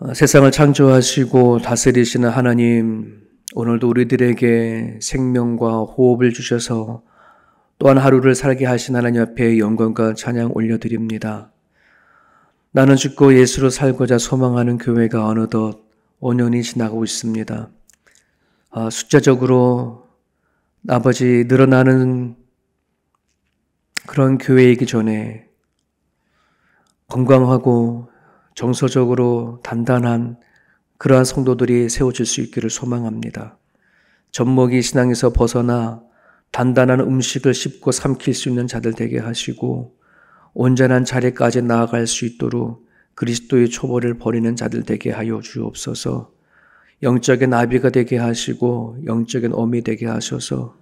어, 세상을 창조하시고 다스리시는 하나님, 오늘도 우리들에게 생명과 호흡을 주셔서 또한 하루를 살게 하신 하나님 앞에 영광과 찬양 올려드립니다. 나는 죽고 예수로 살고자 소망하는 교회가 어느덧 5년이 지나고 있습니다. 아, 숫자적으로 아버지 늘어나는 그런 교회이기 전에 건강하고 정서적으로 단단한 그러한 성도들이 세워질 수 있기를 소망합니다. 젖먹이 신앙에서 벗어나 단단한 음식을 씹고 삼킬 수 있는 자들 되게 하시고 온전한 자리까지 나아갈 수 있도록 그리스도의 초벌을 버리는 자들 되게 하여 주옵소서. 영적인 아비가 되게 하시고 영적인 어미 되게 하셔서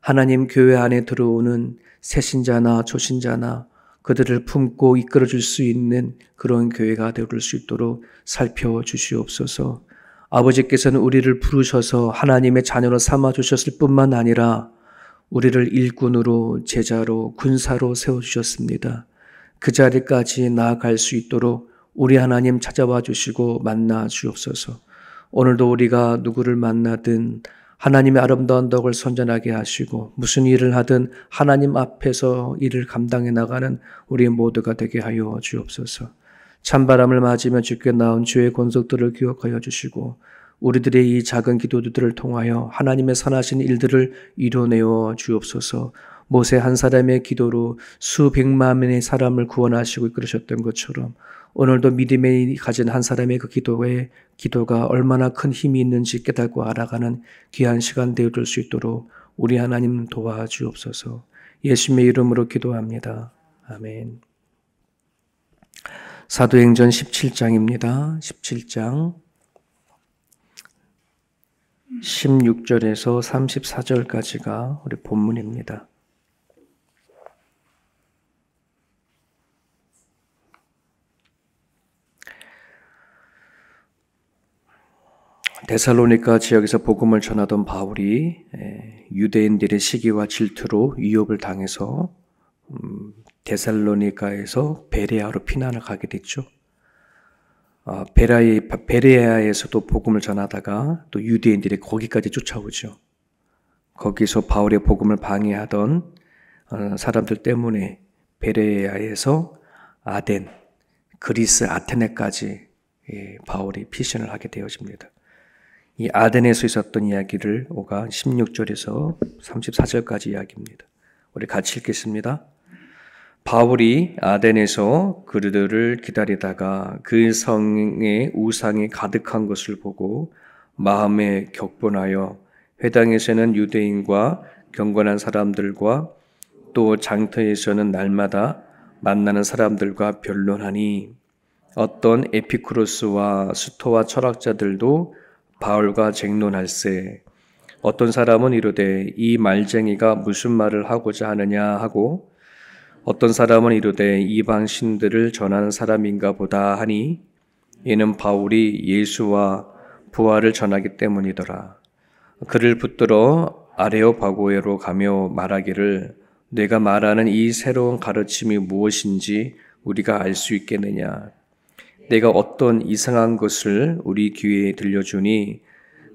하나님 교회 안에 들어오는 새신자나 초신자나 그들을 품고 이끌어 줄 수 있는 그런 교회가 되어줄 수 있도록 살펴 주시옵소서. 아버지께서는 우리를 부르셔서 하나님의 자녀로 삼아 주셨을 뿐만 아니라 우리를 일꾼으로 제자로 군사로 세워 주셨습니다. 그 자리까지 나아갈 수 있도록 우리 하나님 찾아와 주시고 만나 주옵소서. 오늘도 우리가 누구를 만나든 하나님의 아름다운 덕을 선전하게 하시고 무슨 일을 하든 하나님 앞에서 일을 감당해 나가는 우리 모두가 되게 하여 주옵소서. 찬바람을 맞으며 주께 나온 주의 권속들을 기억하여 주시고 우리들의 이 작은 기도들을 통하여 하나님의 선하신 일들을 이뤄내어 주옵소서. 모세 한 사람의 기도로 수백만 명의 사람을 구원하시고 이끌으셨던 것처럼 오늘도 믿음에 가진 한 사람의 그 기도에 기도가 얼마나 큰 힘이 있는지 깨닫고 알아가는 귀한 시간 되어줄 수 있도록 우리 하나님 도와주옵소서. 예수님의 이름으로 기도합니다. 아멘. 사도행전 17장입니다. 17장 16절에서 34절까지가 우리 본문입니다. 데살로니카 지역에서 복음을 전하던 바울이 예, 유대인들의 시기와 질투로 위협을 당해서 음, 데살로니카에서 베레아로 피난을 가게 됐죠. 아, 베라이, 베레아에서도 복음을 전하다가 또 유대인들이 거기까지 쫓아오죠. 거기서 바울의 복음을 방해하던 어, 사람들 때문에 베레아에서 아덴, 그리스 아테네까지 예, 바울이 피신을 하게 되어집니다. 이 아덴에서 있었던 이야기를 오가 16절에서 34절까지 이야기입니다. 우리 같이 읽겠습니다. 바울이 아덴에서 그들을 기다리다가 그 성의 우상이 가득한 것을 보고 마음에 격분하여 회당에서는 유대인과 경건한 사람들과 또 장터에서는 날마다 만나는 사람들과 변론하니 어떤 에피쿠로스와 스토와 철학자들도 바울과 쟁론할세 어떤 사람은 이르되 이 말쟁이가 무슨 말을 하고자 하느냐 하고 어떤 사람은 이르되 이방 신들을 전하는 사람인가 보다 하니 이는 바울이 예수와 부활을 전하기 때문이더라 그를 붙들어 아레오바고에로 가며 말하기를 내가 말하는 이 새로운 가르침이 무엇인지 우리가 알 수 있겠느냐 내가 어떤 이상한 것을 우리 귀에 들려주니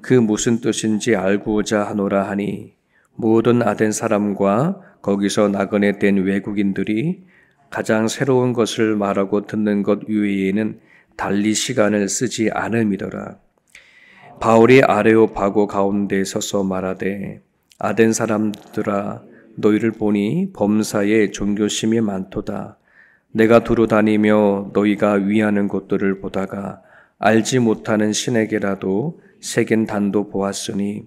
그 무슨 뜻인지 알고자 하노라 하니 모든 아덴 사람과 거기서 낙원에 된 외국인들이 가장 새로운 것을 말하고 듣는 것 외에는 달리 시간을 쓰지 않음이더라. 바울이 아래오바고 가운데 서서 말하되 아덴 사람들아 너희를 보니 범사에 종교심이 많도다. 내가 두루 다니며 너희가 위하는 곳들을 보다가 알지 못하는 신에게라도 새긴 단도 보았으니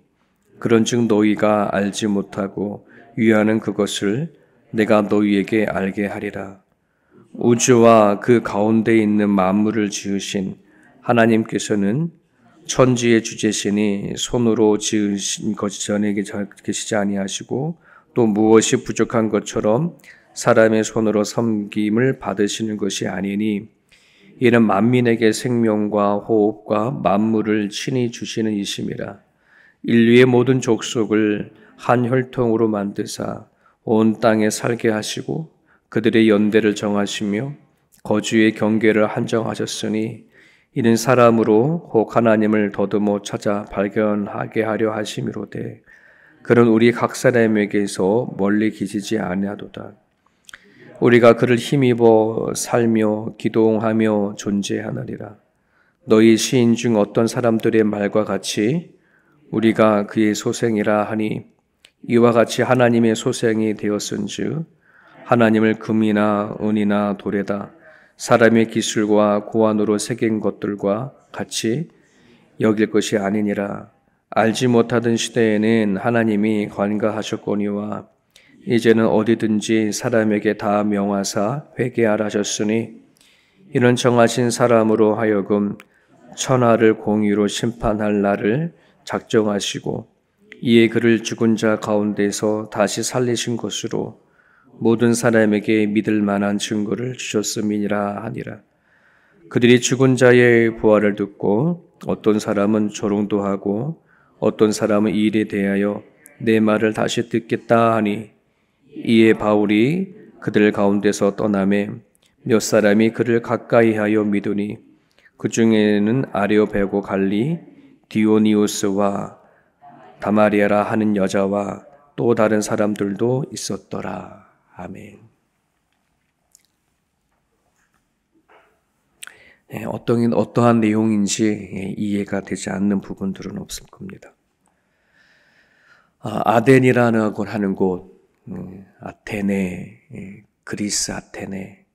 그런즉 너희가 알지 못하고 위하는 그것을 내가 너희에게 알게 하리라. 우주와 그 가운데 있는 만물을 지으신 하나님께서는 천지의 주제시니 손으로 지으신 것이 전에 계시지 아니하시고 또 무엇이 부족한 것처럼 사람의 손으로 섬김을 받으시는 것이 아니니 이는 만민에게 생명과 호흡과 만물을 친히 주시는 이심이라 인류의 모든 족속을 한 혈통으로 만드사 온 땅에 살게 하시고 그들의 연대를 정하시며 거주의 경계를 한정하셨으니 이는 사람으로 혹 하나님을 더듬어 찾아 발견하게 하려 하심이로되 그런 우리 각 사람에게서 멀리 계시지 아니하도다 우리가 그를 힘입어 살며 기동하며 존재하느니라. 너희 시인 중 어떤 사람들의 말과 같이 우리가 그의 소생이라 하니 이와 같이 하나님의 소생이 되었은즉 하나님을 금이나 은이나 돌에다 사람의 기술과 고안으로 새긴 것들과 같이 여길 것이 아니니라 알지 못하던 시대에는 하나님이 관가하셨거니와 이제는 어디든지 사람에게 다 명하사 회개하라 하셨으니 이는 정하신 사람으로 하여금 천하를 공의로 심판할 날을 작정하시고 이에 그를 죽은 자 가운데서 다시 살리신 것으로 모든 사람에게 믿을 만한 증거를 주셨음이니라 하니라. 그들이 죽은 자의 부활을 듣고 어떤 사람은 조롱도 하고 어떤 사람은 일에 대하여 내 말을 다시 듣겠다 하니 이에 바울이 그들 가운데서 떠남에 몇 사람이 그를 가까이하여 믿으니 그 중에는 아레오베고 갈리 디오니우스와 다마리아라 하는 여자와 또 다른 사람들도 있었더라. 아멘. 네, 어떤 어떠한 내용인지 예, 이해가 되지 않는 부분들은 없을 겁니다. 아, 아덴이라는 하는 곳, 그 아테네, 예, 그리스 아테네,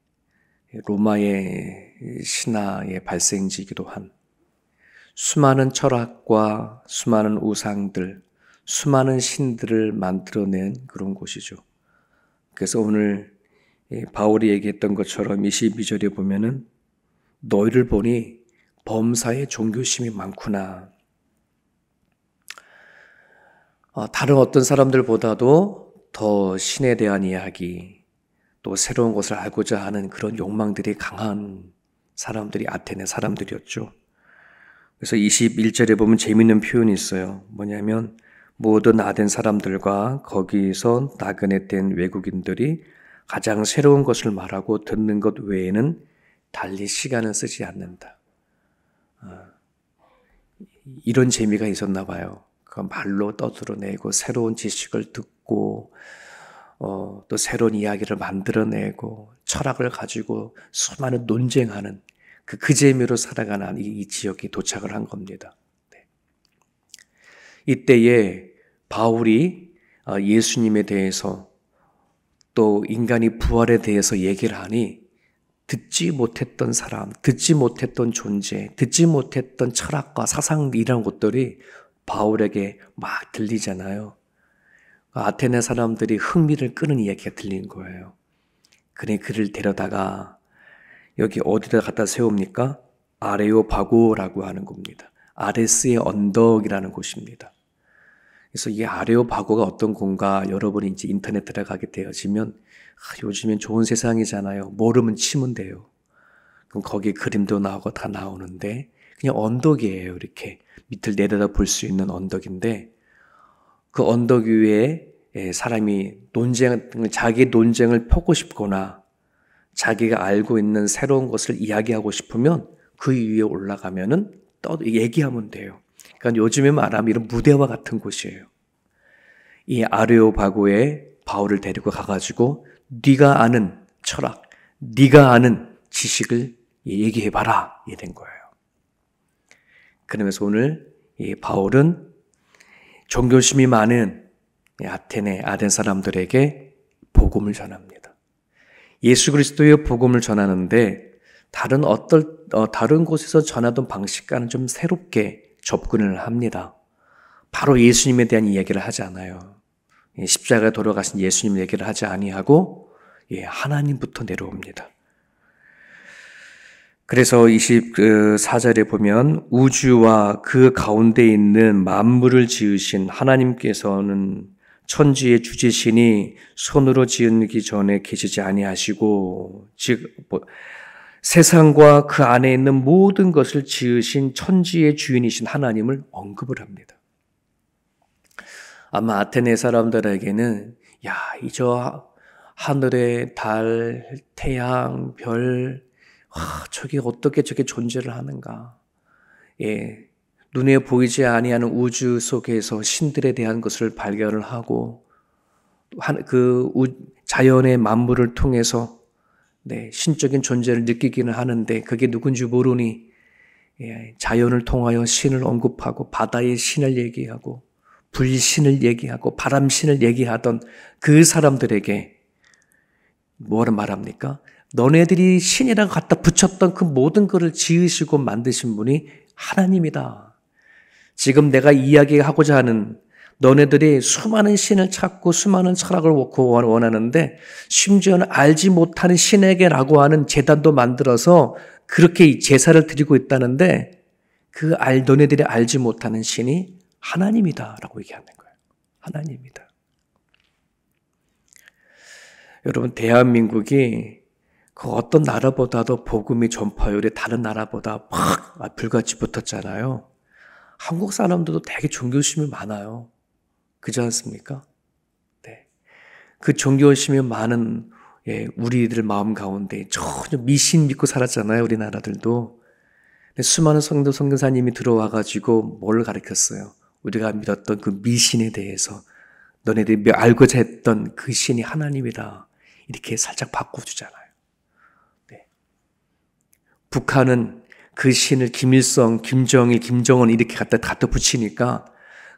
예, 로마의 신화의 발생지이기도 한 수많은 철학과 수많은 우상들, 수많은 신들을 만들어낸 그런 곳이죠. 그래서 오늘 예, 바울이 얘기했던 것처럼 22절에 보면은 너희를 보니 범사에 종교심이 많구나. 어, 다른 어떤 사람들보다도 더 신에 대한 이야기, 또 새로운 것을 알고자 하는 그런 욕망들이 강한 사람들이 아테네 사람들이었죠. 그래서 21절에 보면 재밌는 표현이 있어요. 뭐냐면 모든 아덴 사람들과 거기서 나그네 된 외국인들이 가장 새로운 것을 말하고 듣는 것 외에는 달리 시간을 쓰지 않는다. 어, 이런 재미가 있었나 봐요. 그 말로 떠들어내고 새로운 지식을 듣고 있고 어, 또 새로운 이야기를 만들어내고 철학을 가지고 수많은 논쟁하는 그, 그 재미로 살아가는 이, 이 지역에 도착을 한 겁니다. 네. 이때에 바울이 어, 예수님에 대해서 또 인간이 부활에 대해서 얘기를 하니 듣지 못했던 사람, 듣지 못했던 존재, 듣지 못했던 철학과 사상 이런 것들이 바울에게 막 들리잖아요. 아테네 사람들이 흥미를 끄는 이야기가 들린 거예요. 그네 그를 데려다가 여기 어디다 갖다 세웁니까? 아레오바고라고 하는 겁니다. 아레스의 언덕이라는 곳입니다. 그래서 이 아레오바고가 어떤 건가 여러분이 이제 인터넷 들어가게 되어지면 아, 요즘엔 좋은 세상이잖아요. 모르면 치면 돼요. 그럼 거기 그림도 나오고 다 나오는데 그냥 언덕이에요. 이렇게 밑을 내려다 볼 수 있는 언덕인데 그 언덕 위에 예, 사람이 논쟁, 자기 논쟁을 펴고 싶거나 자기가 알고 있는 새로운 것을 이야기하고 싶으면 그 위에 올라가면은 떠, 얘기하면 돼요. 그러니까 요즘에 말하면 이런 무대와 같은 곳이에요. 이 아레오바고에 바울을 데리고 가가지고 네가 아는 철학, 네가 아는 지식을 얘기해봐라 이된 거예요. 그러면서 오늘 이 바울은 종교심이 많은 아테네 아덴 사람들에게 복음을 전합니다. 예수 그리스도의 복음을 전하는데 다른 어떨 어, 다른 곳에서 전하던 방식과는 좀 새롭게 접근을 합니다. 바로 예수님에 대한 이야기를 하지 않아요. 예, 십자가에 돌아가신 예수님 얘기를 하지 아니하고 예, 하나님부터 내려옵니다. 그래서 24절에 보면 우주와 그 가운데 있는 만물을 지으신 하나님께서는 천지의 주제신이 손으로 지은기 전에 계시지 아니하시고 즉 뭐, 세상과 그 안에 있는 모든 것을 지으신 천지의 주인이신 하나님을 언급을 합니다. 아마 아테네 사람들에게는 야, 이 저 하늘의 달, 태양, 별, 아, 저게 어떻게 저게 존재를 하는가? 예. 눈에 보이지 아니하는 우주 속에서 신들에 대한 것을 발견을 하고 그 자연의 만물을 통해서 네, 신적인 존재를 느끼기는 하는데 그게 누군지 모르니 예, 자연을 통하여 신을 언급하고 바다의 신을 얘기하고 불신을 얘기하고 바람신을 얘기하던 그 사람들에게 뭐를 말합니까? 너네들이 신이랑 갖다 붙였던 그 모든 것을 지으시고 만드신 분이 하나님이다. 지금 내가 이야기하고자 하는 너네들이 수많은 신을 찾고 수많은 철학을 원하는데 심지어는 알지 못하는 신에게라고 하는 재단도 만들어서 그렇게 제사를 드리고 있다는데 그 알, 너네들이 알지 못하는 신이 하나님이다. 라고 얘기하는 거예요. 하나님이다. 여러분, 대한민국이 그 어떤 나라보다도 복음이 전파율이 다른 나라보다 막 아, 불같이 붙었잖아요. 한국 사람들도 되게 종교심이 많아요. 그지 않습니까? 네. 그 종교심이 많은 예, 우리들 마음 가운데 전혀 미신 믿고 살았잖아요. 우리나라들도. 수많은 성도 성교사님이 들어와 가지고 뭘 가르쳤어요? 우리가 믿었던 그 미신에 대해서 너네들이 알고자 했던 그 신이 하나님이다. 이렇게 살짝 바꿔 주잖아요. 북한은 그 신을 김일성, 김정일, 김정은 이렇게 갖다 갖다 붙이니까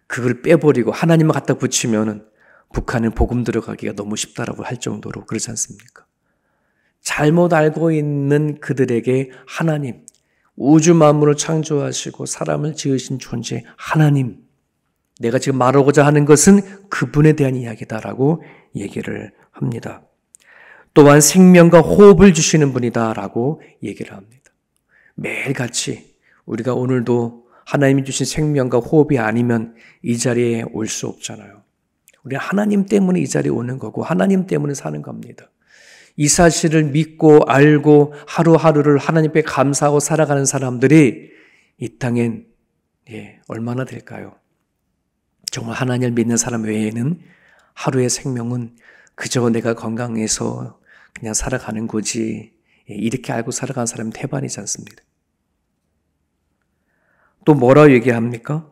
그걸 빼버리고 하나님을 갖다 붙이면은 북한은 복음 들어가기가 너무 쉽다라고 할 정도로 그렇지 않습니까? 잘못 알고 있는 그들에게 하나님, 우주 만물을 창조하시고 사람을 지으신 존재 하나님, 내가 지금 말하고자 하는 것은 그분에 대한 이야기다라고 얘기를 합니다. 또한 생명과 호흡을 주시는 분이다라고 얘기를 합니다. 매일같이 우리가 오늘도 하나님이 주신 생명과 호흡이 아니면 이 자리에 올 수 없잖아요. 우리 하나님 때문에 이 자리에 오는 거고 하나님 때문에 사는 겁니다. 이 사실을 믿고 알고 하루하루를 하나님께 감사하고 살아가는 사람들이 이 땅엔 예, 얼마나 될까요? 정말 하나님을 믿는 사람 외에는 하루의 생명은 그저 내가 건강해서 그냥 살아가는 거지 예, 이렇게 알고 살아가는 사람은 태반이지 않습니다. 또 뭐라 얘기합니까?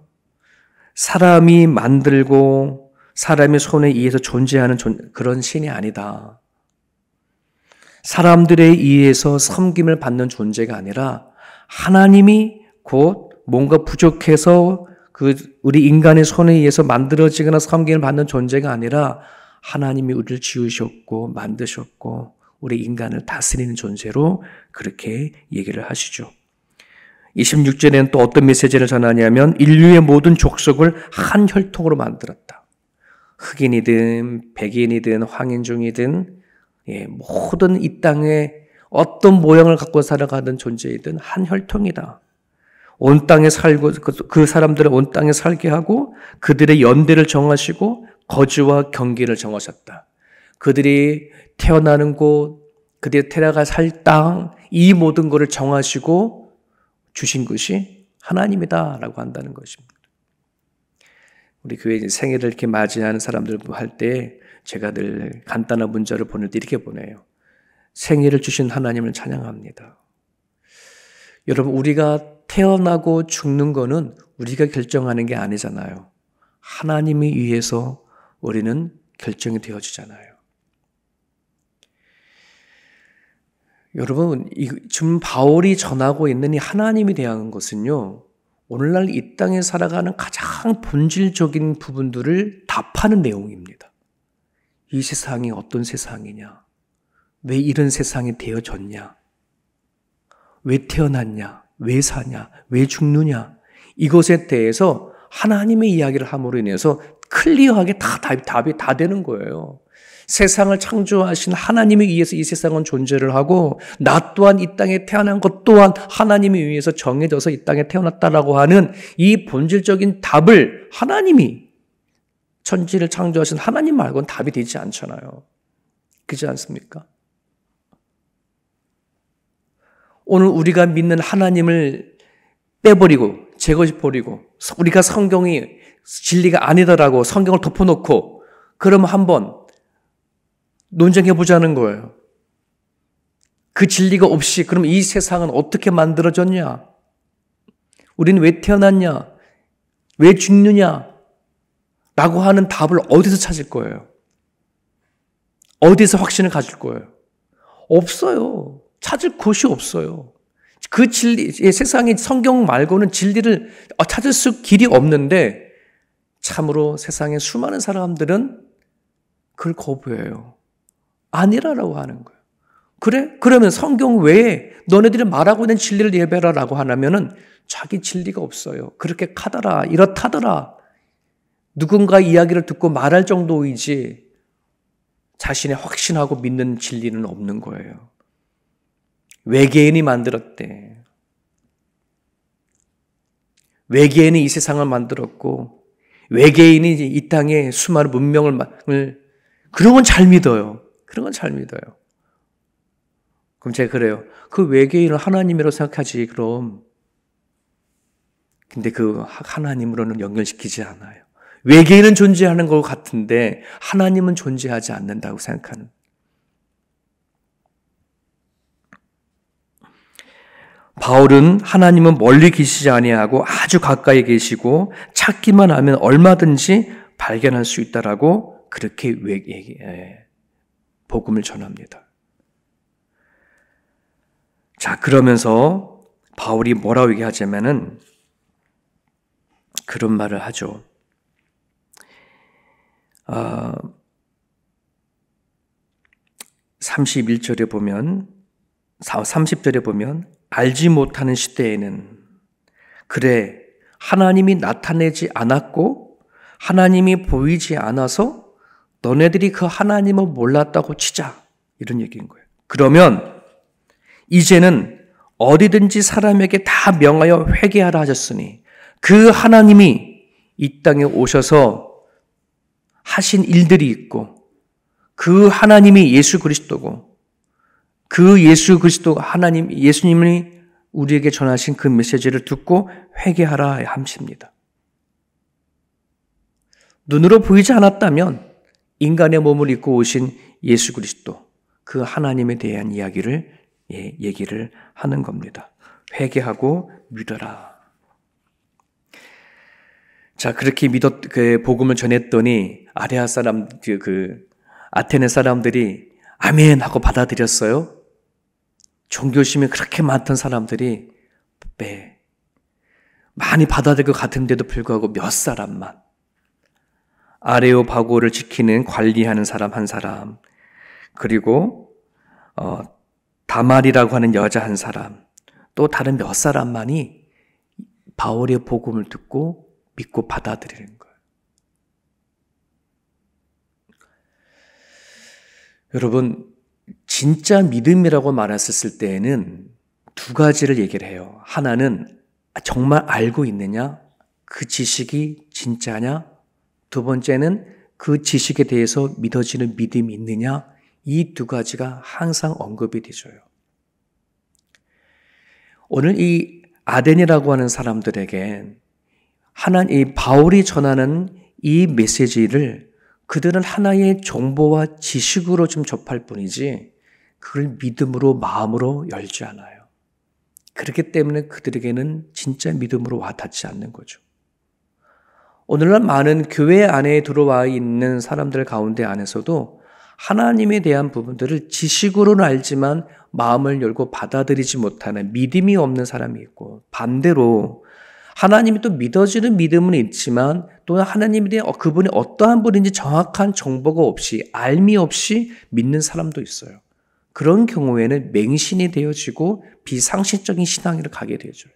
사람이 만들고 사람의 손에 의해서 존재하는 그런 신이 아니다. 사람들에 의해서 섬김을 받는 존재가 아니라 하나님이 곧 뭔가 부족해서 그 우리 인간의 손에 의해서 만들어지거나 섬김을 받는 존재가 아니라 하나님이 우리를 지으셨고 만드셨고 우리 인간을 다스리는 존재로 그렇게 얘기를 하시죠. 26절에는 또 어떤 메시지를 전하냐면 인류의 모든 족속을 한 혈통으로 만들었다. 흑인이든 백인이든 황인종이든 예, 모든 이 땅에 어떤 모양을 갖고 살아가는 존재이든 한 혈통이다. 온 땅에 살고 그, 그 사람들을 온 땅에 살게 하고 그들의 연대를 정하시고 거주와 경계를 정하셨다. 그들이 태어나는 곳, 그들이 태어나가 살 땅, 이 모든 것을 정하시고 주신 것이 하나님이다라고 한다는 것입니다. 우리 교회 생일을 이렇게 맞이하는 사람들 할때 제가 늘 간단한 문자를 보낼 때 이렇게 보내요. 생일을 주신 하나님을 찬양합니다. 여러분, 우리가 태어나고 죽는 거는 우리가 결정하는 게 아니잖아요. 하나님이 위해서 우리는 결정이 되어지잖아요. 여러분, 이, 지금 바울이 전하고 있는 이 하나님에 대한 것은요, 오늘날 이 땅에 살아가는 가장 본질적인 부분들을 답하는 내용입니다. 이 세상이 어떤 세상이냐? 왜 이런 세상이 되어졌냐? 왜 태어났냐? 왜 사냐? 왜 죽느냐? 이것에 대해서 하나님의 이야기를 함으로 인해서 클리어하게 다 답이, 답이 다 되는 거예요. 세상을 창조하신 하나님에 의해서 이 세상은 존재를 하고 나 또한 이 땅에 태어난 것 또한 하나님에 의해서 정해져서 이 땅에 태어났다라고 하는 이 본질적인 답을 하나님이 천지를 창조하신 하나님 말고는 답이 되지 않잖아요. 그지 않습니까? 오늘 우리가 믿는 하나님을 빼버리고 제거시버리고 우리가 성경이 진리가 아니다라고 성경을 덮어놓고 그럼 한번 논쟁해 보자는 거예요. 그 진리가 없이 그럼 이 세상은 어떻게 만들어졌냐? 우리는 왜 태어났냐? 왜 죽느냐? 라고 하는 답을 어디서 찾을 거예요? 어디서 확신을 가질 거예요? 없어요. 찾을 곳이 없어요. 그 진리, 세상이 성경 말고는 진리를 찾을 수 길이 없는데, 참으로 세상의 수많은 사람들은 그걸 거부해요. 아니라라고 하는 거예요. 그래? 그러면 성경 외에 너네들이 말하고 있는 진리를 예배라라고 하면은 자기 진리가 없어요. 그렇게 카더라, 이렇다더라. 누군가 이야기를 듣고 말할 정도이지 자신의 확신하고 믿는 진리는 없는 거예요. 외계인이 만들었대. 외계인이 이 세상을 만들었고 외계인이 이 땅에 수많은 문명을 그런 건 잘 믿어요. 그런 건 잘 믿어요. 그럼 제가 그래요. 그 외계인을 하나님이라고 생각하지, 그럼. 근데 그 하나님으로는 연결시키지 않아요. 외계인은 존재하는 것 같은데 하나님은 존재하지 않는다고 생각하는. 바울은 하나님은 멀리 계시지 아니하고 아주 가까이 계시고 찾기만 하면 얼마든지 발견할 수 있다라고 그렇게 얘기해. 복음을 전합니다. 자, 그러면서 바울이 뭐라고 얘기하자면은 그런 말을 하죠. 아, 어, 31절에 보면, 30절에 보면, 알지 못하는 시대에는, 그래, 하나님이 나타내지 않았고, 하나님이 보이지 않아서 너네들이 그 하나님을 몰랐다고 치자. 이런 얘기인 거예요. 그러면 이제는 어디든지 사람에게 다 명하여 회개하라 하셨으니 그 하나님이 이 땅에 오셔서 하신 일들이 있고 그 하나님이 예수 그리스도고 그 예수 그리스도 하나님 예수님이 우리에게 전하신 그 메시지를 듣고 회개하라 함십니다. 눈으로 보이지 않았다면 인간의 몸을 입고 오신 예수 그리스도 그 하나님에 대한 이야기를 예, 얘기를 하는 겁니다. 회개하고 믿어라. 자 그렇게 믿었 그 복음을 전했더니 아레아 사람 그, 그 아테네 사람들이 아멘 하고 받아들였어요. 종교심이 그렇게 많던 사람들이 네, 많이 받아들것 같은데도 불구하고 몇 사람만 아레오바고를 지키는 관리하는 사람 한 사람, 그리고 어, 다말이라고 하는 여자 한 사람, 또 다른 몇 사람만이 바울의 복음을 듣고 믿고 받아들이는 거예요. 여러분, 진짜 믿음이라고 말했을 때에는 두 가지를 얘기를 해요. 하나는 정말 알고 있느냐? 그 지식이 진짜냐? 두 번째는 그 지식에 대해서 믿어지는 믿음이 있느냐? 이 두 가지가 항상 언급이 되죠. 오늘 이 아덴이라고 하는 사람들에게 하나님, 바울이 전하는 이 메시지를 그들은 하나의 정보와 지식으로 좀 접할 뿐이지 그걸 믿음으로 마음으로 열지 않아요. 그렇기 때문에 그들에게는 진짜 믿음으로 와닿지 않는 거죠. 오늘날 많은 교회 안에 들어와 있는 사람들 가운데 안에서도 하나님에 대한 부분들을 지식으로는 알지만 마음을 열고 받아들이지 못하는 믿음이 없는 사람이 있고 반대로 하나님이 또 믿어지는 믿음은 있지만 또 하나님에 대한 그분이 어떠한 분인지 정확한 정보가 없이 알미 없이 믿는 사람도 있어요. 그런 경우에는 맹신이 되어지고 비상식적인 신앙을 가게 되죠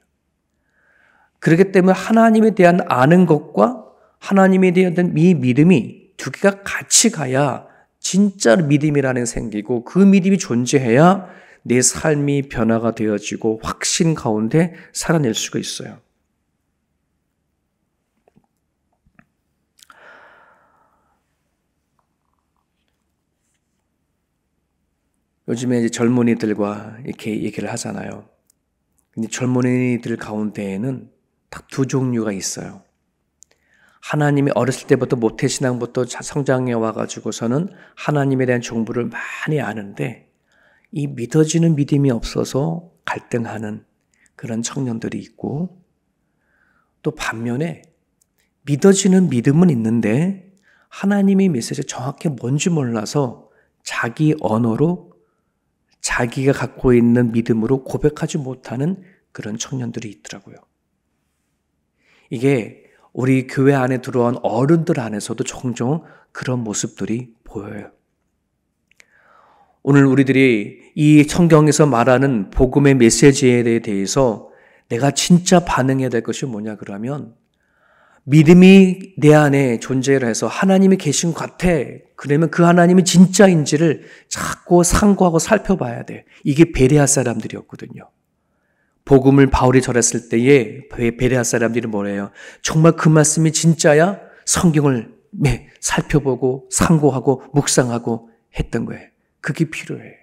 그렇기 때문에 하나님에 대한 아는 것과 하나님에 대한 이 믿음이 두 개가 같이 가야 진짜 믿음이라는 생기고 그 믿음이 존재해야 내 삶이 변화가 되어지고 확신 가운데 살아낼 수가 있어요. 요즘에 이제 젊은이들과 이렇게 얘기를 하잖아요. 근데 젊은이들 가운데에는 딱두 종류가 있어요. 하나님이 어렸을 때부터 모태신앙부터 성장해 와가지고서는 하나님에 대한 정보를 많이 아는데 이 믿어지는 믿음이 없어서 갈등하는 그런 청년들이 있고 또 반면에 믿어지는 믿음은 있는데 하나님의 메시지가 정확히 뭔지 몰라서 자기 언어로 자기가 갖고 있는 믿음으로 고백하지 못하는 그런 청년들이 있더라고요. 이게 우리 교회 안에 들어온 어른들 안에서도 종종 그런 모습들이 보여요. 오늘 우리들이 이 성경에서 말하는 복음의 메시지에 대해서 내가 진짜 반응해야 될 것이 뭐냐 그러면 믿음이 내 안에 존재를 해서 하나님이 계신 것 같아. 그러면 그 하나님이 진짜인지를 자꾸 상고하고 살펴봐야 돼. 이게 베레아 사람들이었거든요. 복음을 바울이 전했을 때에 베레아 사람들이 뭐래요? 정말 그 말씀이 진짜야? 성경을 살펴보고 상고하고 묵상하고 했던 거예요. 그게 필요해요.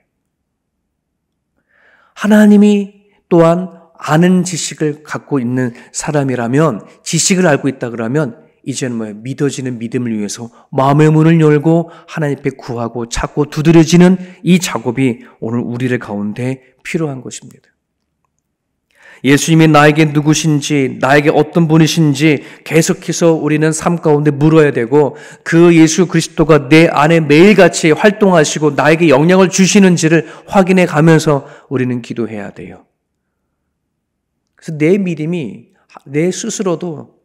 하나님이 또한 아는 지식을 갖고 있는 사람이라면 지식을 알고 있다 그러면 이제는 뭐 믿어지는 믿음을 위해서 마음의 문을 열고 하나님 앞에 구하고 찾고 두드려지는 이 작업이 오늘 우리를 가운데 필요한 것입니다. 예수님이 나에게 누구신지, 나에게 어떤 분이신지 계속해서 우리는 삶 가운데 물어야 되고 그 예수 그리스도가 내 안에 매일같이 활동하시고 나에게 영향을 주시는지를 확인해 가면서 우리는 기도해야 돼요. 그래서 내 믿음이 내 스스로도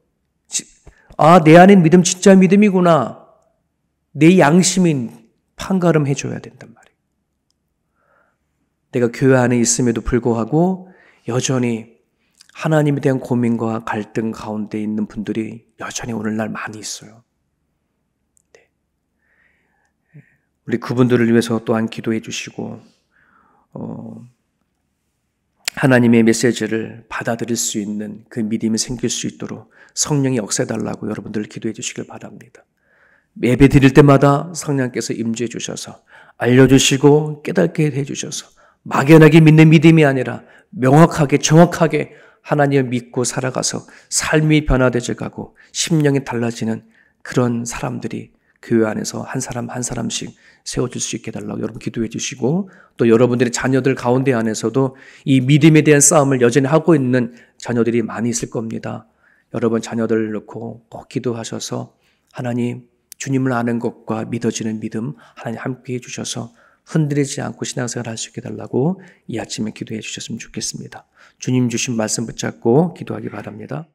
아, 내 안에 믿음 진짜 믿음이구나. 내양심인 판가름 해줘야 된단 말이에요. 내가 교회 안에 있음에도 불구하고 여전히 하나님에 대한 고민과 갈등 가운데 있는 분들이 여전히 오늘날 많이 있어요. 네. 우리 그분들을 위해서 또한 기도해 주시고, 어, 하나님의 메시지를 받아들일 수 있는 그 믿음이 생길 수 있도록 성령이 역사해달라고 여러분들 기도해 주시길 바랍니다. 예배 드릴 때마다 성령께서 임재해 주셔서 알려주시고 깨닫게 해 주셔서 막연하게 믿는 믿음이 아니라 명확하게 정확하게 하나님을 믿고 살아가서 삶이 변화되져 가고 심령이 달라지는 그런 사람들이 교회 안에서 한 사람 한 사람씩 세워줄 수 있게 달라고 여러분 기도해 주시고 또 여러분들의 자녀들 가운데 안에서도 이 믿음에 대한 싸움을 여전히 하고 있는 자녀들이 많이 있을 겁니다. 여러분 자녀들 을 놓고 꼭 기도하셔서 하나님 주님을 아는 것과 믿어지는 믿음 하나님 함께 해주셔서 흔들리지 않고 신앙생활 할수 있게 달라고 이 아침에 기도해 주셨으면 좋겠습니다. 주님 주신 말씀 붙잡고 기도하기 바랍니다.